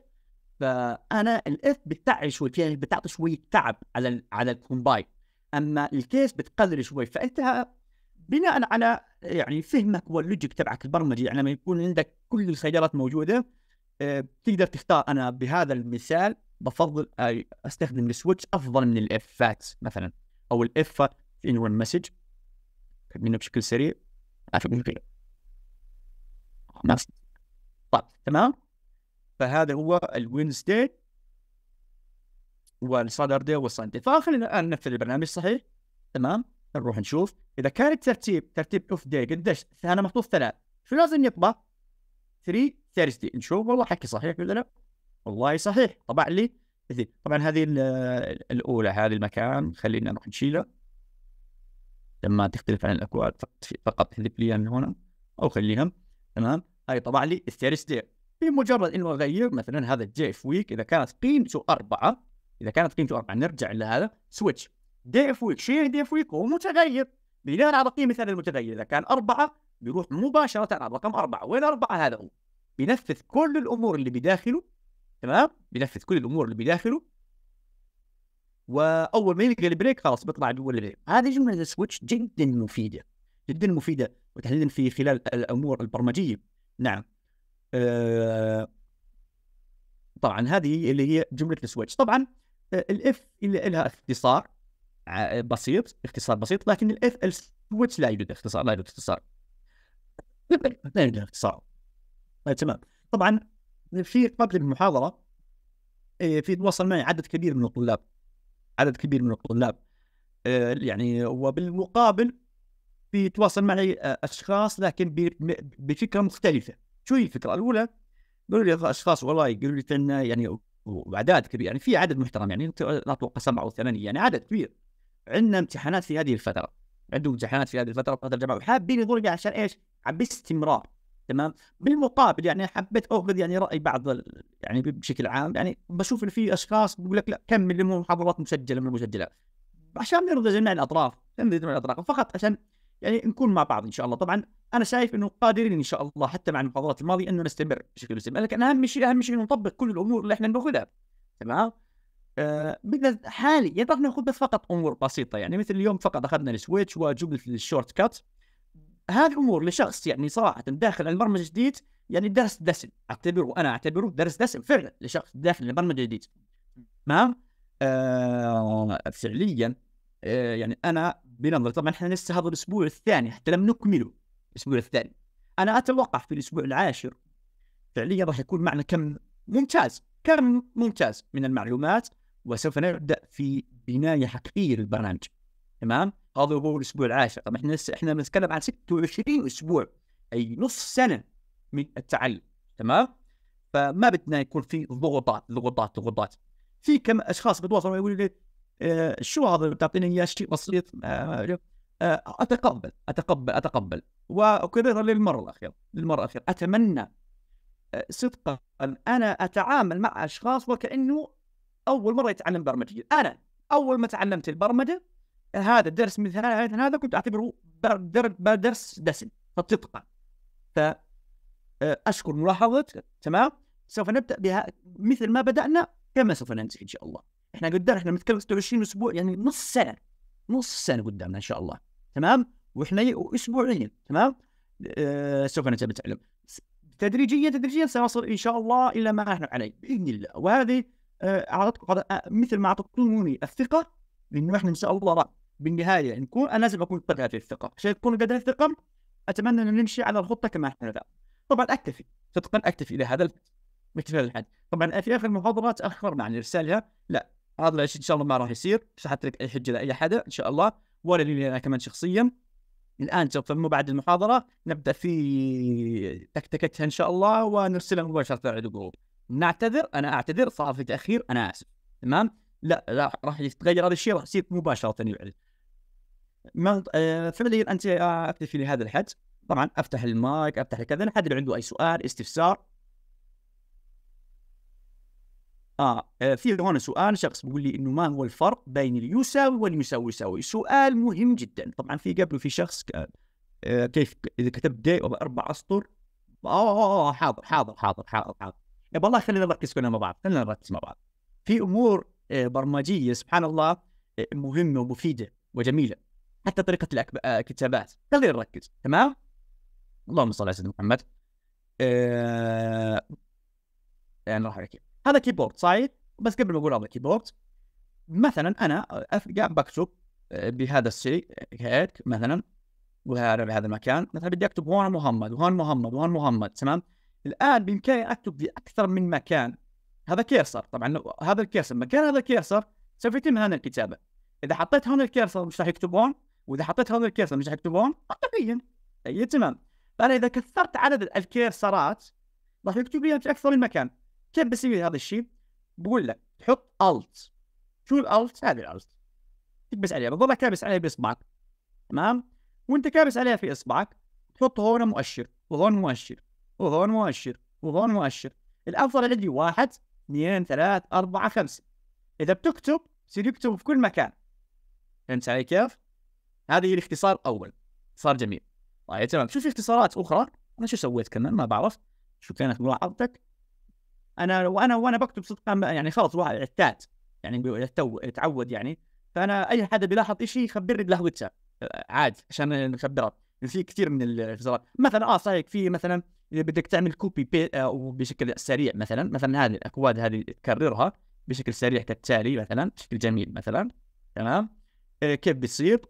فانا الاف بتعي شوي فيها يعني بتعطي شويه تعب على الـ على الكومباي اما الكيس بتقلل شوي فانت بناء على يعني فهمك واللوجيك تبعك البرمجي يعني لما يكون عندك كل الخيارات موجوده آه، تقدر تختار انا بهذا المثال بفضل استخدم السويتش افضل من الافات مثلا او الاف في ون مسج منه بشكل سريع ما في طيب تمام فهذا هو الوينزداي والساتردي والساندي فخلينا الان ننفذ البرنامج صحيح تمام نروح نشوف اذا كان الترتيب ترتيب اوف داي قديش انا محطوط ثلاث شو لازم يطبع 3 دي نشوف والله حكي صحيح ولا لا والله صحيح طبع لي طبعا هذه الاولى هذا المكان خلينا نروح نشيله لما تختلف عن الاكواد فقط حذف لي من هنا او خليها تمام هاي طبع لي دي بمجرد انه اغير مثلا هذا الجي اف ويك اذا كانت قيمته أربعة اذا كانت قيمته أربعة نرجع لهذا سويتش دي اف ويك شيء دي اف ويك هو متغير بناء على قيمه هذا المتغير اذا كان أربعة بيروح مباشره على رقم أربعة وين أربعة هذا هو بينفذ كل الامور اللي بداخله تمام بينفذ كل الامور اللي بداخله واول ما يلقى البريك خلاص بيطلع جوا البريك هذه جمله السويتش جدا مفيده جدا مفيده وتحديدا في خلال الامور البرمجيه نعم آه طبعا هذه اللي هي جمله السويتش طبعا آه، الاف اللي لها اختصار بسيط اختصار بسيط لكن الاف السويتش لا يوجد اختصار لا يوجد اختصار لا يوجد اختصار طيب تمام طبعا في قبل المحاضره إيه، في تواصل معي عدد كبير من الطلاب عدد كبير من الطلاب إيه، يعني وبالمقابل في تواصل معي آه، اشخاص لكن بفكره مختلفه شو هي الفكره الاولى قالوا لي اشخاص والله يقولوا لي عندنا يعني واعداد كبير يعني في عدد محترم يعني اتوقع سبعه او ثمانيه يعني عدد كبير عندنا امتحانات في هذه الفتره عندهم امتحانات في هذه الفتره فتره الجامعه وحابين يقولوا عشان ايش؟ عم باستمرار تمام بالمقابل يعني حبيت اخذ يعني راي بعض يعني بشكل عام يعني بشوف ان في اشخاص بيقول لك لا كمل محاضرات مسجله من المسجلات عشان نرضي جميع الاطراف نرضي جميع الاطراف فقط عشان يعني نكون مع بعض ان شاء الله طبعا انا شايف انه قادرين ان شاء الله حتى مع المحاضرات الماضيه انه نستمر بشكل مستمر لكن اهم شيء اهم شيء نطبق كل الامور اللي احنا ناخذها تمام آه حاليا راح ناخذ بس فقط امور بسيطه يعني مثل اليوم فقط اخذنا السويتش وجمله الشورت كات هذه الامور لشخص يعني صراحه داخل البرمجه جديد يعني درس دسم اعتبره انا اعتبره درس دسم فعلا لشخص داخل البرمجه جديد تمام آه فعليا آه يعني انا بنظري طبعا احنا لسه هذا الاسبوع الثاني حتى لم نكمله الاسبوع الثاني انا اتوقع في الاسبوع العاشر فعليا راح يكون معنا كم ممتاز كم ممتاز من المعلومات وسوف نبدا في بنايه حقيقيه للبرنامج تمام هذا هو الاسبوع العاشر طبعا احنا لسه احنا بنتكلم عن 26 اسبوع اي نص سنه من التعلم تمام فما بدنا يكون في ضغوطات ضغوطات ضغوطات في كم اشخاص بتواصلوا يقول لي آه شو هذا بتعطيني اياه شيء بسيط آه آه, آه، اتقبل اتقبل اتقبل واكررها للمره الاخيره للمره الاخيره اتمنى آه، صدقا انا اتعامل مع اشخاص وكانه اول مره يتعلم برمجيه انا اول ما تعلمت البرمجه هذا الدرس مثل هذا كنت اعتبره درس دسم فتتقن فاشكر آه، ملاحظتك تمام سوف نبدا بها مثل ما بدانا كما سوف ننتهي ان شاء الله احنا قدام احنا بنتكلم 26 اسبوع يعني نص سنه نص سنه قدامنا ان شاء الله تمام واحنا اسبوعيا تمام أه سوف نتعلم تدريجيا تدريجيا سنصل ان شاء الله الى ما نحن عليه باذن الله وهذه أه اعطتكم آه، مثل ما اعطيتموني الثقه لانه احنا ان شاء الله رأ. بالنهايه نكون انا لازم اكون قد هذه الثقه عشان تكون قد هذه الثقه اتمنى ان نمشي على الخطه كما احنا ذا طبعا اكتفي صدقا اكتفي الى هذا اكتفي الحد طبعا في اخر المحاضرات تاخرنا عن ارسالها لا هذا الشيء ان شاء الله ما راح يصير مش حاطط لك اي حجه لاي حدا ان شاء الله ولا لي انا كمان شخصيا الان مو بعد المحاضره نبدا في تكتكتها ان شاء الله ونرسلها مباشره على الجروب نعتذر انا اعتذر صار في تاخير انا اسف تمام لا لا راح يتغير هذا الشيء راح يصير مباشره يعني ما آه فعليا انت آه اكتفي لهذا الحد طبعا افتح المايك افتح كذا الحد اللي عنده اي سؤال استفسار اه, آه في هون سؤال شخص بيقول لي انه ما هو الفرق بين اليساوي والمساوي يساوي سؤال مهم جدا طبعا في قبله في شخص آه, آه، كيف اذا كتبت دي اربع اسطر آه،, آه،, اه حاضر حاضر حاضر حاضر حاضر يا والله خلينا نركز كلنا مع بعض خلينا نركز مع بعض في امور آه، برمجيه سبحان الله آه، مهمه ومفيده وجميله حتى طريقه آه، الكتابات خلينا نركز تمام اللهم صل على سيدنا محمد أه... يعني راح احكي هذا كيبورد صحيح بس قبل ما اقول هذا كيبورد مثلا انا قاعد بكتب بهذا الشيء هيك مثلا وهذا بهذا المكان مثلا بدي اكتب هون محمد وهون محمد وهون محمد تمام الان بامكاني اكتب في اكثر من مكان هذا كيرسر طبعا هذا الكيرسر مكان هذا الكيرسر سوف يتم هنا الكتابه اذا حطيت هون الكيرسر مش راح يكتبون واذا حطيت هون الكيرسر مش راح يكتبون منطقيا اي تمام فانا اذا كثرت عدد الكيرسرات راح يكتب لي في اكثر من مكان كيف بسوي هذا الشيء؟ بقول لك تحط الت شو الالت؟ هذه الالت تكبس عليها بتضلها كابس عليها باصبعك تمام؟ وانت كابس عليها في اصبعك تحط هون مؤشر وهون مؤشر وهون مؤشر وهون مؤشر الافضل عندي واحد اثنين ثلاث أربعة خمسة إذا بتكتب يصير يكتب في كل مكان فهمت علي كيف؟ هذه الاختصار الأول صار جميل طيب تمام شو في اختصارات أخرى؟ أنا شو سويت كمان ما بعرف شو كانت ملاحظتك؟ أنا وأنا وأنا بكتب صدقا يعني خلص الواحد اعتاد يعني تعود يعني فأنا أي حدا بيلاحظ شيء يخبرني بلهوتها عادي عشان نخبرك في كثير من الاختصارات مثلا اه صحيح في مثلا اذا بدك تعمل كوبي آه، بي بشكل سريع مثلا مثلا هذه الاكواد هذه تكررها بشكل سريع كالتالي مثلا بشكل جميل مثلا تمام آه، كيف بيصير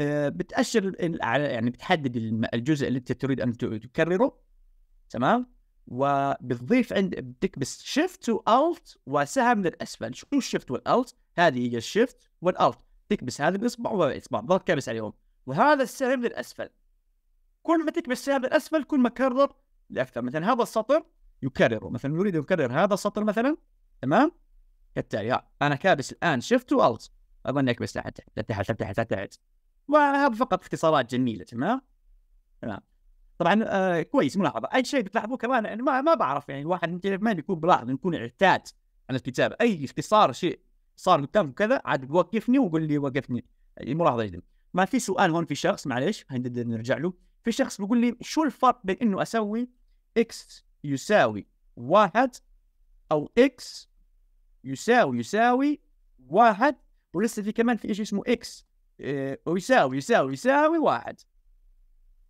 آه، بتاشر على يعني بتحدد الجزء اللي انت تريد ان تكرره تمام وبتضيف عند بتكبس شيفت والت وسهم من الاسفل شو الشيفت والالت هذه هي الشيفت والالت تكبس هذا الاصبع وهذا الاصبع ضغط كبس عليهم وهذا السهم للاسفل كل ما تكبس السهم الاسفل كل ما كرر لاكثر مثلا هذا السطر يكرره مثلا يريد يكرر هذا السطر مثلا تمام كالتالي انا كابس الان شفت والت اظن اكبس تحت تحت تحت تحت وهذا فقط اختصارات جميله تمام تمام طبعا آه كويس ملاحظه اي شيء بتلاحظوه كمان يعني ما ما بعرف يعني الواحد ما بيكون بلاحظ يكون اعتاد على الكتابه اي اختصار شيء صار قدام كذا عاد وقفني وقول لي وقفني الملاحظه جدا ما في سؤال هون في شخص معلش نرجع له في شخص بيقول لي شو الفرق بين انه اسوي اكس يساوي واحد او اكس يساوي يساوي واحد ولسه في كمان في شيء اسمه اكس آه، ويساوي يساوي يساوي واحد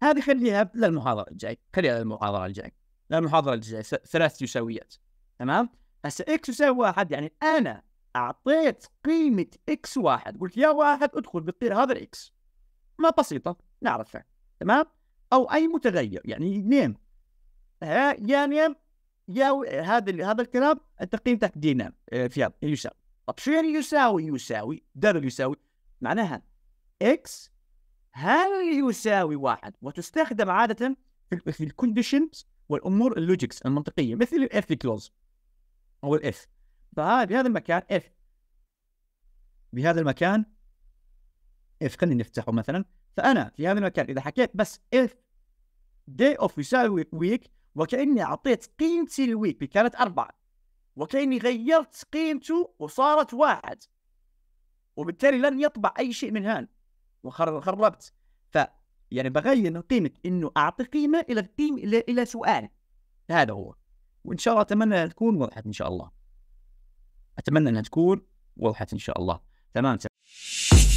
هذه خليها للمحاضرة الجاي خليها للمحاضرة الجاي للمحاضرة الجاي ثلاث يساويات تمام هسه اكس يساوي واحد يعني انا اعطيت قيمة اكس واحد قلت يا واحد ادخل بتطير هذا الاكس ما بسيطة نعرفها تمام او اي متغير يعني اثنين يا نيم يا هذا هذا الكلام التقييم تحت دي نيم آه، في يساوي طب شو يعني يساوي يساوي دبل يساوي معناها اكس هل يساوي واحد وتستخدم عاده في الكونديشنز والامور اللوجيكس المنطقيه مثل الاف كلوز او الاف فهذا بهذا المكان اف بهذا المكان اف خلينا نفتحه مثلا فانا في هذا المكان اذا حكيت بس اف دي اوف يساوي ويك وكاني اعطيت قيمتي للويك كانت اربعه وكاني غيرت قيمته وصارت واحد وبالتالي لن يطبع اي شيء من هان وخربت ف يعني بغير قيمه انه اعطي قيمه الى قيمه الى, إلى سؤال هذا هو وان شاء الله اتمنى انها تكون وضحت ان شاء الله اتمنى انها تكون وضحت ان شاء الله تمام, تمام.